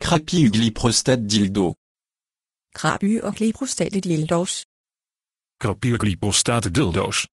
Crappie dildo. Crappie og gliprostatdildos. Crappie og gliprostatdildos.